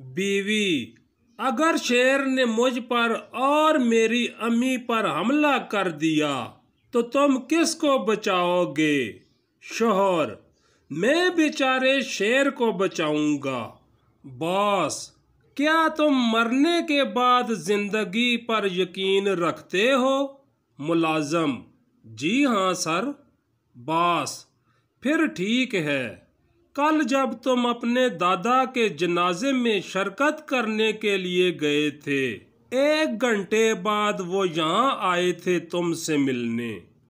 बीवी अगर शेर ने मुझ पर और मेरी अम्मी पर हमला कर दिया तो तुम किसको बचाओगे शोहर मैं बेचारे शेर को बचाऊंगा बॉस क्या तुम मरने के बाद जिंदगी पर यकीन रखते हो मुलाजम जी हाँ सर बॉस फिर ठीक है कल जब तुम अपने दादा के जनाजे में शिरकत करने के लिए गए थे एक घंटे बाद वो यहाँ आए थे तुमसे मिलने